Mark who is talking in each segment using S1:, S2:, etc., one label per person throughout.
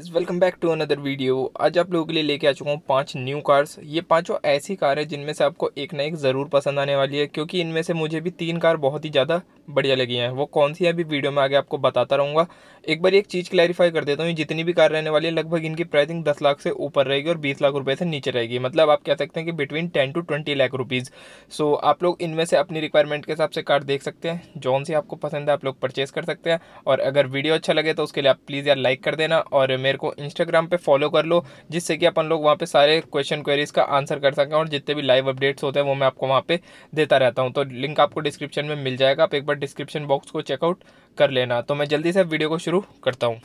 S1: guys welcome back to another video आज आप लोगों के लिए लेके आ चुका हूँ पांच न्यू कार्स ये पांचों ऐसी कार है जिनमें से आपको एक ना एक ज़रूर पसंद आने वाली है क्योंकि इनमें से मुझे भी तीन कार बहुत ही ज़्यादा बढ़िया लगी हैं वो कौन सी है अभी वीडियो में आगे आपको बताता रहूँगा एक बार एक चीज़ क्लैरिफाई कर देता हूँ जितनी भी कार रहने वाली है लगभग इनकी प्राइसिंग दस लाख से ऊपर रहेगी और बीस लाख रुपये से नीचे रहेगी मतलब आप कह सकते हैं कि between ten to twenty lakh rupees so आप लोग इनमें से अपनी रिक्वायरमेंट के हिसाब से कार देख सकते हैं जौन सी आपको पसंद है आप लोग परचेज़ कर सकते हैं और अगर वीडियो अच्छा लगे तो उसके लिए आप प्लीज़ यार लाइक कर देना और मेरे मेरे को इंस्टाग्राम पे फॉलो कर लो जिससे कि अपन लोग वहाँ पे सारे क्वेश्चन क्वेरीज़ का आंसर कर सकें और जितने भी लाइव अपडेट्स होते हैं वो मैं आपको वहाँ पे देता रहता हूँ तो लिंक आपको डिस्क्रिप्शन में मिल जाएगा आप एक बार डिस्क्रिप्शन बॉक्स को चेकआउट कर लेना तो मैं जल्दी से वीडियो को शुरू करता हूँ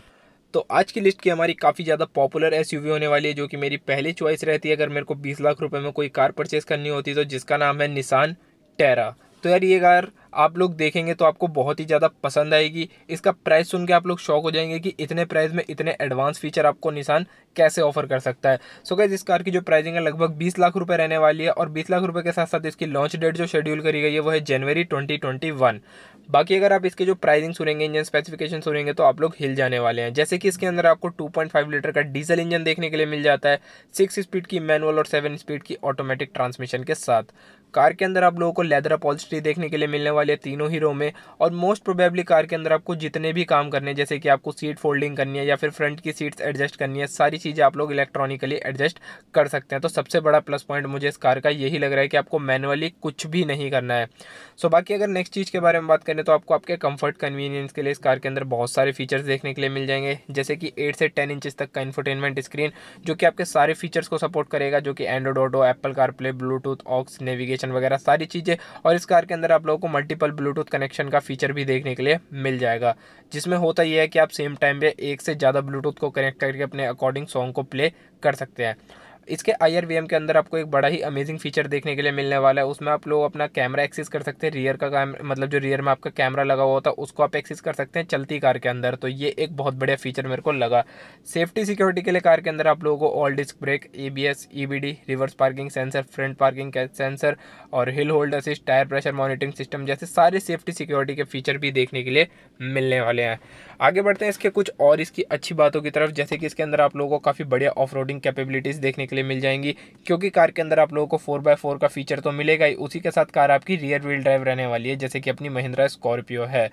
S1: तो आज की लिस्ट की हमारी काफ़ी ज़्यादा पॉपुलर एस होने वाली है जो कि मेरी पहली चॉइस रहती है अगर मेरे को बीस लाख रुपये में कोई कार परचेज़ करनी होती तो जिसका नाम है निशान टेरा तो यार ये कार आप लोग देखेंगे तो आपको बहुत ही ज़्यादा पसंद आएगी इसका प्राइस सुन के आप लोग शौक हो जाएंगे कि इतने प्राइस में इतने एडवांस फीचर आपको निशान कैसे ऑफर कर सकता है सो गैज इस कार की जो प्राइसिंग है लगभग बीस लाख रुपये रहने वाली है और बीस लाख रुपये के साथ साथ इसकी लॉन्च डेट जो शेड्यूल करी गई है वो है जनवरी ट्वेंटी बाकी अगर आप इसके जो प्राइसिंग सुनेंगे इंजन स्पेसिफिकेशन सुनेंगे तो आप लोग हिल जाने वाले हैं जैसे कि इसके अंदर आपको 2.5 लीटर का डीजल इंजन देखने के लिए मिल जाता है सिक्स स्पीड की मैनुअल और सेवन स्पीड की ऑटोमेटिक ट्रांसमिशन के साथ कार के अंदर आप लोगों को लेदर अपॉल्स्ट्री देखने के लिए मिलने वाली वाले तीनों तीनों हीरो में और मोस्ट प्रोबेबली कार के अंदर आपको जितने भी काम करने हैं जैसे कि आपको सीट फोल्डिंग करनी है या फिर फ्रंट की सीट्स एडजस्ट करनी है सारी चीज़ें आप लोग इलेक्ट्रॉनिकली एडजस्ट कर सकते हैं तो सबसे बड़ा प्लस पॉइंट मुझे इस कार का यही लग रहा है कि आपको मैनुअली कुछ भी नहीं करना है सो बाकी अगर नेक्स्ट चीज़ के बारे में बात करें तो आपको आपके कंफर्ट कन्वीनियंस के लिए इस कार के अंदर बहुत सारे फीचर्स देखने के लिए मिल जाएंगे जैसे कि एट से टेन इंचज़ तक का इन्फोटेनमेंट स्क्रीन जो कि आपके सारे फीचर्स को सपोर्ट करेगा जो कि Android Auto Apple CarPlay Bluetooth aux navigation वगैरह सारी चीज़ें और इस कार के अंदर आप लोगों को मल्टी मल्टीपल ब्लूटूथ कनेक्शन का फीचर भी देखने के लिए मिल जाएगा जिसमें होता यह है कि आप सेम टाइम पे एक से ज़्यादा ब्लूटूथ को कनेक्ट करके अपने अकॉर्डिंग सॉन्ग को प्ले कर सकते हैं इसके आई के अंदर आपको एक बड़ा ही अमेजिंग फीचर देखने के लिए मिलने वाला है उसमें आप लोग अपना कैमरा एक्सेस कर सकते हैं रियर का मतलब जो रियर में आपका कैमरा लगा हुआ होता है उसको आप एक्सेस कर सकते हैं चलती कार के अंदर तो ये एक बहुत बढ़िया फीचर मेरे को लगा सेफ्टी सिक्योरिटी के लिए कार के अंदर आप लोगों को all disc brake A B S E B D reverse parking sensor front parking sensor और hill hold assist tyre pressure monitoring system जैसे सारे सेफ्टी सिक्योरिटी के फीचर भी देखने के लिए मिलने वाले हैं आगे बढ़ते हैं इसके कुछ और इसकी अच्छी बातों की तरफ जैसे कि इसके अंदर आप लोगों को काफ़ी बढ़िया ऑफ कैपेबिलिटीज़ देखने के के लिए मिल जाएंगी क्योंकि कार के अंदर आप लोगों को फोर बाय फोर का फीचर तो मिलेगा ही उसी के साथ कार आपकी रियर व्हील ड्राइव रहने वाली है जैसे कि अपनी महिंद्रा स्कॉर्पियो है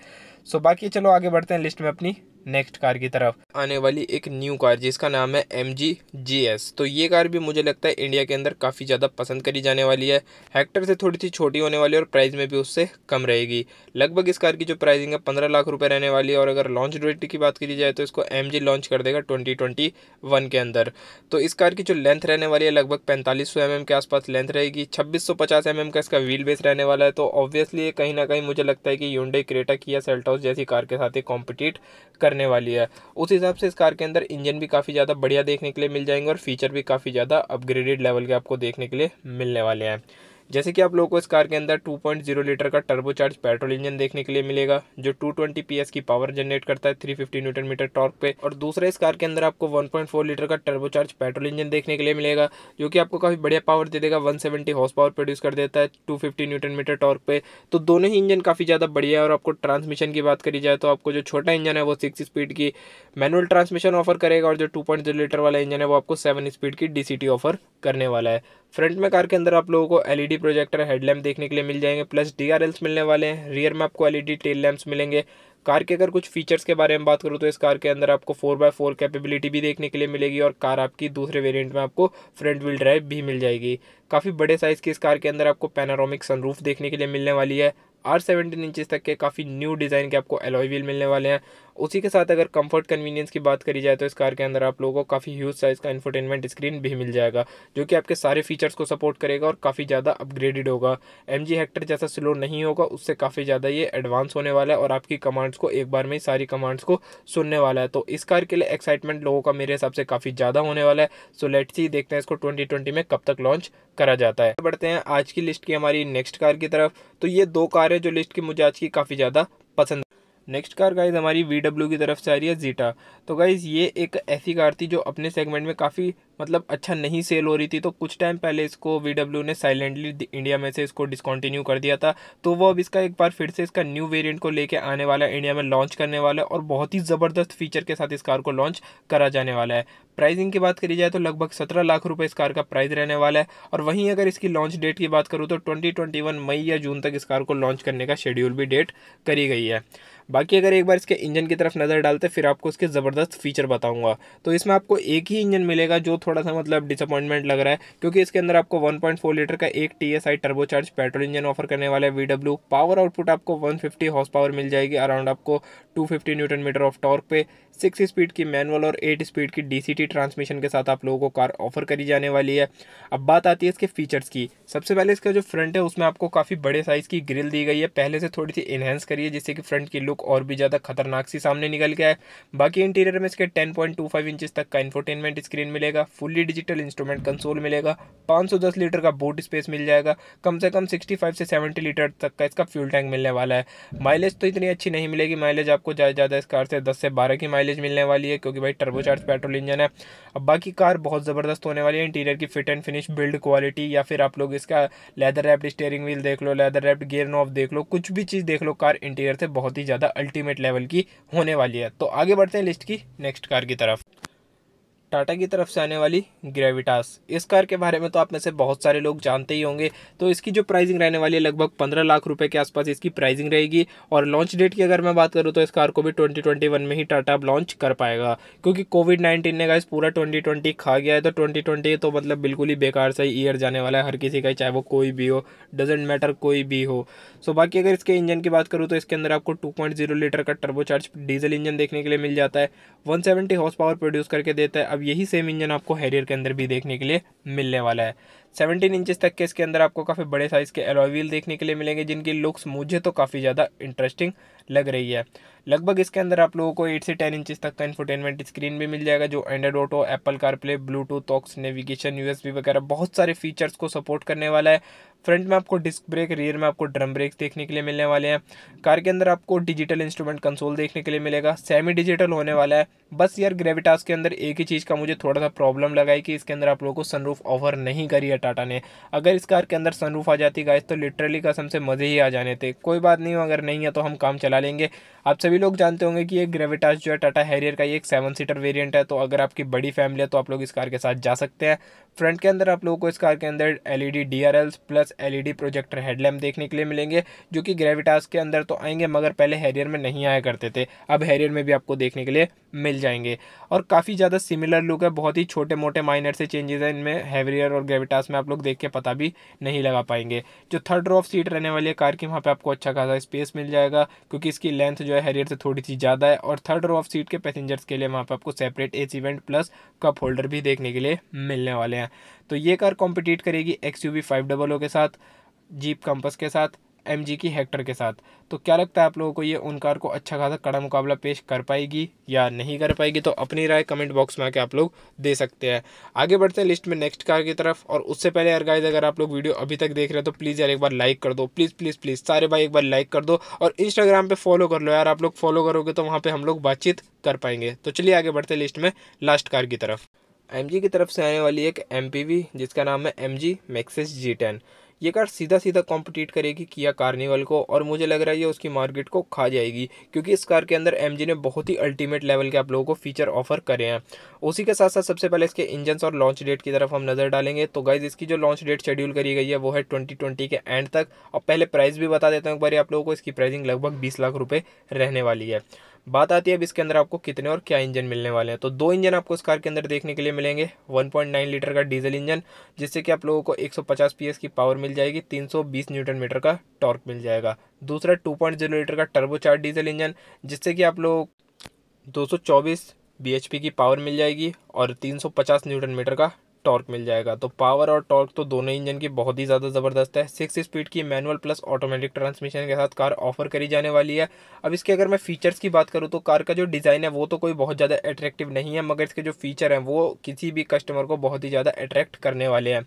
S1: सो बाकी चलो आगे बढ़ते हैं लिस्ट में अपनी नेक्स्ट कार की तरफ आने वाली एक न्यू कार जिसका नाम है एम जी जी एस तो ये कार भी मुझे लगता है इंडिया के अंदर काफ़ी ज़्यादा पसंद करी जाने वाली है हेक्टर से थोड़ी सी छोटी होने वाली है और प्राइस में भी उससे कम रहेगी लगभग इस कार की जो प्राइसिंग है पंद्रह लाख रुपये रहने वाली है और अगर लॉन्च डेट की बात की जाए तो इसको एम लॉन्च कर देगा ट्वेंटी ट्वेंटी वन के अंदर तो इस कार की जो लेंथ रहने वाली है लगभग पैंतालीस सौ mm के आसपास लेंथ रहेगी छब्बीस सौ पचास mm का इसका व्हील बेस रहने वाला है तो ऑब्वियसली कहीं ना कहीं मुझे लगता है कि यूडे क्रेटा किया सेल्टाउस जैसी कार के साथ ही कॉम्पिटिट कर करने वाली है उस हिसाब से इस कार के अंदर इंजन भी काफ़ी ज़्यादा बढ़िया देखने के लिए मिल जाएंगे और फीचर भी काफ़ी ज़्यादा अपग्रेडेड लेवल के आपको देखने के लिए मिलने वाले हैं जैसे कि आप लोगों को इस कार के अंदर 2.0 लीटर का टर्बोचार्ज पेट्रोल इंजन देखने के लिए मिलेगा जो 220 पीएस की पावर जनरेट करता है 350 न्यूटन मीटर टॉर्क पे और दूसरा इस कार के अंदर आपको 1.4 लीटर का टर्बोचार्ज पेट्रोल इंजन देखने के लिए मिलेगा जो कि आपको काफ़ी बढ़िया पावर दे देगा सेवेंटी हॉर्स पावर प्रोड्यूस कर देता है टू न्यूटन मीटर टॉर्क पे तो दोनों ही इंजन काफ़ी ज़्यादा बढ़िया है और आपको ट्रांसमिशन की बात करी जाए तो आपको जो छोटा इंजन है वो सिक्स स्पीड की मैनुअल ट्रांसमिशन ऑफर करेगा और जो टू लीटर वाला इंजन है वो आपको सेवन स्पीड की डी ऑफर करने वाला है फ्रंट में कार के अंदर आप लोगों को एलईडी प्रोजेक्टर हेडलैम्प देखने के लिए मिल जाएंगे प्लस डीआरएल्स मिलने वाले हैं रियर में आपको एलईडी टेल लैम्प्स मिलेंगे कार के अगर कुछ फीचर्स के बारे में बात करूँ तो इस कार के अंदर आपको फोर बाय फोर कैपेबिलिटी भी देखने के लिए मिलेगी और कार आपकी दूसरे वेरिएंट में आपको फ्रंट व्हील ड्राइव भी मिल जाएगी काफ़ी बड़े साइज़ की इस कार के अंदर आपको पैनारोमिक सनरूफ देखने के लिए मिलने वाली है आर सेवेंटीन इंचज़ तक के काफ़ी न्यू डिज़ाइन के आपको एलोई व्हील मिलने वाले हैं उसी के साथ अगर कंफर्ट कन्वीनियंस की बात करी जाए तो इस कार के अंदर आप लोगों को काफ़ी ह्यूज साइज़ का इन्फोटेनमेंट स्क्रीन भी मिल जाएगा जो कि आपके सारे फीचर्स को सपोर्ट करेगा और काफ़ी ज़्यादा अपग्रेडेड होगा एम जी हेक्टर जैसा स्लो नहीं होगा उससे काफ़ी ज़्यादा ये एडवांस होने वाला है और आपकी कमांड्स को एक बार में ही सारी कमांड्स को सुनने वाला है तो इस कार के लिए एक्साइटमेंट लोगों का मेरे हिसाब से काफ़ी ज़्यादा होने वाला है सो लेट्स ही देखते हैं इसको ट्वेंटी में कब तक लॉन्च करा जाता है बढ़ते हैं आज की लिस्ट की हमारी नेक्स्ट कार की तरफ तो ये दो कार है जो लिस्ट की मुझे आज की काफ़ी ज़्यादा पसंद नेक्स्ट कार गाइज हमारी वी की तरफ से आ रही है जीटा तो गाइज़ ये एक ऐसी कार थी जो अपने सेगमेंट में काफ़ी मतलब अच्छा नहीं सेल हो रही थी तो कुछ टाइम पहले इसको वी ने साइलेंटली इंडिया में से इसको डिसकॉन्टिन्यू कर दिया था तो वो अब इसका एक बार फिर से इसका न्यू वेरिएंट को लेके आने वाला है इंडिया में लॉन्च करने वाला है और बहुत ही ज़बरदस्त फीचर के साथ इस कार को लॉन्च करा जाने वाला है प्राइसिंग की बात करी जाए तो लगभग सत्रह लाख रुपये इस कार का प्राइस रहने वाला है और वहीं अगर इसकी लॉन्च डेट की बात करूँ तो ट्वेंटी मई या जून तक इस कार को लॉन्च करने का शेड्यूल भी डेट करी गई है बाकी अगर एक बार इसके इंजन की तरफ नज़र डालते फिर आपको इसके ज़बरदस्त फीचर बताऊँगा तो इसमें आपको एक ही इंजन मिलेगा जो थोड़ा सा मतलब डिसअपॉइंटमेंट लग रहा है क्योंकि इसके अंदर आपको 1.4 लीटर का एक T S I turbocharge petrol engine offer करने वाला है वी पावर आउटपुट आपको 150 हॉर्स पावर मिल जाएगी अराउंड आपको 250 न्यूटन मीटर ऑफ टॉर्क पे सिक्स स्पीड की मैनुअल और एट स्पीड की डीसीटी ट्रांसमिशन के साथ आप लोगों को कार ऑफर करी जाने वाली है अब बात आती है इसके फीचर्स की सबसे पहले इसका जो फ्रंट है उसमें आपको काफ़ी बड़े साइज़ की ग्रिल दी गई है पहले से थोड़ी सी इन्हेंस करी है जिससे कि फ्रंट की लुक और भी ज़्यादा खतरनाक सी सामने निकल गया है बाकी इंटीरियर में इसके 10.25 पॉइंट तक का इन्फोटेनमेंट स्क्रीन मिलेगा फुल्ली डिजिटल इंस्ट्रूमेंट कंसोल मिलेगा 510 लीटर का बोट स्पेस मिल जाएगा कम से कम 65 से 70 लीटर तक का इसका फ्यूल टैंक मिलने वाला है माइलेज तो इतनी अच्छी नहीं मिलेगी माइलेज आपको ज़्यादा ज़्यादा इस कार से दस से बारह की माइलेज मिलने वाली है क्योंकि भाई टर्बोचार्ज पेट्रोल इंजन है अब बाकी कार बहुत ज़बरदस्त होने वाली है इंटीरियर की fit and finish build quality या फिर आप लोग इसका लेदर रैप्ड स्टेयरिंग व्हील देख लो लेदर रैप्ड गियर नॉफ देख लो कुछ भी चीज़ देख लो कार इंटीरियर से बहुत ही ज़्यादा ज़्यादा अल्टीमेट लेवल की होने वाली है तो आगे बढ़ते हैं लिस्ट की नेक्स्ट कार की तरफ टाटा की तरफ से आने वाली ग्रेविटास इस कार के बारे में तो आप में से बहुत सारे लोग जानते ही होंगे तो इसकी जो प्राइसिंग रहने वाली है लगभग पंद्रह लाख रुपये के आसपास इसकी प्राइसिंग रहेगी और लॉन्च डेट की अगर मैं बात करूँ तो इस कार को भी ट्वेंटी में ही टाटा अब लॉन्च कर पाएगा क्योंकि कोविड नाइन्टीन ने गाइस पूरा ट्वेंटी खा गया है तो ट्वेंटी तो मतलब बिल्कुल ही बेकार सा ईयर जाने वाला है हर किसी का चाहे वो कोई भी हो डजेंट मैटर कोई भी हो सो बाकी अगर इसके इंजन की बात करूँ तो इसके अंदर आपको टू लीटर का टर्बोचार्ज डीजल इंजन देखने के लिए मिल जाता है one seventy horsepower produce करके देता है अब अब मतलब यही सेम इंजन आपको हैरियर के अंदर भी देखने के लिए मिलने वाला है 17 इंचेस तक के इसके अंदर आपको काफ़ी बड़े साइज़ के एलॉय व्हील देखने के लिए मिलेंगे जिनकी लुक्स मुझे तो काफ़ी ज़्यादा इंटरेस्टिंग लग रही है लगभग इसके अंदर आप लोगों को 8 से 10 इंचेस तक का इन्फोटेनमेंट स्क्रीन भी मिल जाएगा जो Android auto Apple CarPlay Bluetooth aux navigation USB वगैरह बहुत सारे फीचर्स को सपोर्ट करने वाला है फ्रंट में आपको डिस्क ब्रेक रियर में आपको ड्रम ब्रेक देखने के लिए मिलने वाले हैं कार के अंदर आपको डिजिटल इंस्ट्रूमेंट कंसोल देखने के लिए मिलेगा सेमी डिजिटल होने वाला है बस यार ग्रेविटास के अंदर एक ही चीज़ का मुझे थोड़ा सा प्रॉब्लम लगा है कि इसके अंदर आप लोगों को सनरूफ ऑफर नहीं करी है टाटा ने अगर इस कार के अंदर सनरूफ आ जाती गाइस तो लिटरली कसम से मज़े ही आ जाने थे कोई बात नहीं अगर नहीं है तो हम काम चला लेंगे आप सभी लोग जानते होंगे कि ये ग्रेविटास जो है टाटा हैरियर का ये एक सेवन सीटर वेरियंट है तो अगर आपकी बड़ी फैमिली है तो आप लोग इस कार के साथ जा सकते हैं फ्रंट के अंदर आप लोगों को इस कार के अंदर L E D D R Ls plus L E D projector headlamp देखने के लिए मिलेंगे जो कि ग्रेविटास के अंदर तो आएंगे मगर पहले हैरियर में नहीं आया करते थे अब हैरियर में भी आपको देखने के लिए मिल जाएंगे और काफ़ी ज़्यादा सिमिलर लुक है बहुत ही छोटे मोटे माइनर से चेंजेस हैं इनमें हैवरियर और ग्रेविटास में आप लोग देख के पता भी नहीं लगा पाएंगे जो थर्ड रो ऑफ सीट रहने वाली है कार की वहाँ पर आपको अच्छा खासा स्पेस मिल जाएगा क्योंकि इसकी लेंथ जो है हैरियर से थोड़ी सी ज़्यादा है और थर्ड रो ऑफ सीट के पैसेंजर्स के लिए वहाँ पर आपको सेपरेट एच इवेंट प्लस कप होल्डर भी देखने के लिए मिलने वाले हैं हैं तो ये कार कॉम्पिटिट करेगी X U five double O के साथ जीप कंपस के साथ एम की हेक्टर के साथ तो क्या लगता है आप लोगों को ये उन कार को अच्छा खासा कड़ा मुकाबला पेश कर पाएगी या नहीं कर पाएगी तो अपनी राय कमेंट बॉक्स में आके आप लोग दे सकते हैं आगे बढ़ते हैं लिस्ट में नेक्स्ट कार की तरफ और उससे पहले यार गाइज अगर आप लोग वीडियो अभी तक देख रहे हैं तो प्लीज़ यार एक बार लाइक कर दो प्लीज़ प्लीज़ प्लीज़ सारे भाई एक बार लाइक कर दो और इंस्टाग्राम पर फॉलो कर लो यार आप लोग फॉलो करोगे तो वहाँ पर हम लोग बातचीत कर पाएंगे तो चलिए आगे बढ़ते लिस्ट में लास्ट कार की तरफ एम की तरफ से आने वाली एक एम जिसका नाम है M G Maxus G ten ये कार सीधा सीधा कॉम्पिटिट करेगी किया कार्निवल को और मुझे लग रहा है ये उसकी मार्केट को खा जाएगी क्योंकि इस कार के अंदर एम ने बहुत ही अल्टीमेट लेवल के आप लोगों को फीचर ऑफर करे हैं उसी के साथ साथ सबसे पहले इसके इंजन और लॉन्च डेट की तरफ हम नज़र डालेंगे तो गाइज इसकी जो लॉन्च डेट शेड्यूल करी गई है वो है ट्वेंटी के एंड तक और पहले प्राइस भी बता देता हूँ एक बार आप लोगों को इसकी प्राइसिंग लगभग बीस लाख रुपये रहने वाली है बात आती है अब इसके अंदर आपको कितने और क्या इंजन मिलने वाले हैं तो दो इंजन आपको इस कार के अंदर देखने के लिए मिलेंगे 1.9 लीटर का डीजल इंजन जिससे कि आप लोगों को 150 पीएस की पावर मिल जाएगी 320 न्यूटन मीटर का टॉर्क मिल जाएगा दूसरा 2.0 लीटर का टर्बोचार्ज डीजल इंजन जिससे कि आप लोग दो सौ की पावर मिल जाएगी और तीन न्यूटन मीटर का टॉर्क मिल जाएगा तो पावर और टॉर्क तो दोनों इंजन की बहुत ही ज़्यादा ज़बरदस्त है सिक्स स्पीड की मैनुअल प्लस ऑटोमेटिक ट्रांसमिशन के साथ कार ऑफर करी जाने वाली है अब इसके अगर मैं फीचर्स की बात करूँ तो कार का जो डिज़ाइन है वो तो कोई बहुत ज़्यादा अट्रैक्टिव नहीं है मगर इसके जो फीचर हैं वो किसी भी कस्टमर को बहुत ही ज़्यादा अट्रैक्ट करने वाले हैं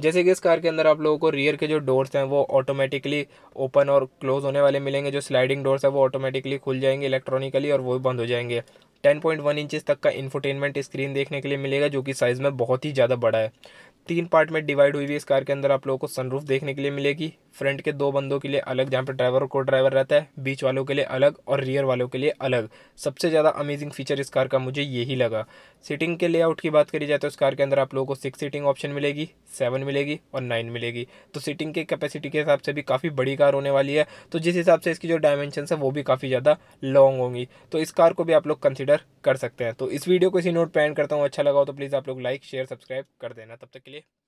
S1: जैसे कि इस कार के अंदर आप लोगों को रियर के जो डोर्स हैं वो ऑटोमेटिकली ओपन और क्लोज होने वाले मिलेंगे जो स्लाइडिंग डोर्स है वो ऑटोमेटिकली खुल जाएंगे इलेक्ट्रॉनिकली और वो बंद हो जाएंगे टेन पॉइंट वन इंचज़ तक का इन्फोटेनमेंट स्क्रीन देखने के लिए मिलेगा जो कि साइज़ में बहुत ही ज़्यादा बड़ा है तीन पार्ट में डिवाइड हुई हुई इस कार के अंदर आप लोगों को सनरूफ देखने के लिए मिलेगी फ्रंट के दो बंदों के लिए अलग जहाँ पर ड्राइवर और को ड्राइवर रहता है बीच वालों के लिए अलग और रियर वालों के लिए अलग सबसे ज़्यादा अमेजिंग फीचर इस कार का मुझे यही लगा सीटिंग के लेआउट की बात करी जाए तो इस कार के अंदर आप लोगों को सिक्स सीटिंग ऑप्शन मिलेगी सेवन मिलेगी और नाइन मिलेगी तो सीटिंग के कैपेसिटी के हिसाब से भी काफ़ी बड़ी कार होने वाली है तो जिस हिसाब से इसकी जो डायमेंशन है वो भी काफ़ी ज़्यादा लॉन्ग होंगी तो इस कार को भी आप लोग कंसिडर कर सकते हैं तो इस वीडियो को इसी नोट पर एंड करता हूँ अच्छा लगा हो तो प्लीज़ आप लोग लाइक शेयर सब्सक्राइब कर देना तब तक के लिए